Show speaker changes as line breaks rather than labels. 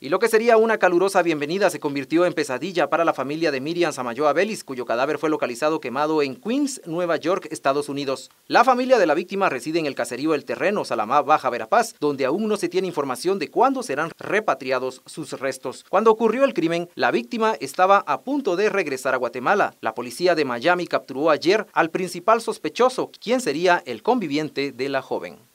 Y lo que sería una calurosa bienvenida se convirtió en pesadilla para la familia de Miriam Samayoa Vélez, cuyo cadáver fue localizado quemado en Queens, Nueva York, Estados Unidos. La familia de la víctima reside en el caserío El Terreno, Salamá, Baja Verapaz, donde aún no se tiene información de cuándo serán repatriados sus restos. Cuando ocurrió el crimen, la víctima estaba a punto de regresar a Guatemala. La policía de Miami capturó ayer al principal sospechoso, quien sería el conviviente de la joven.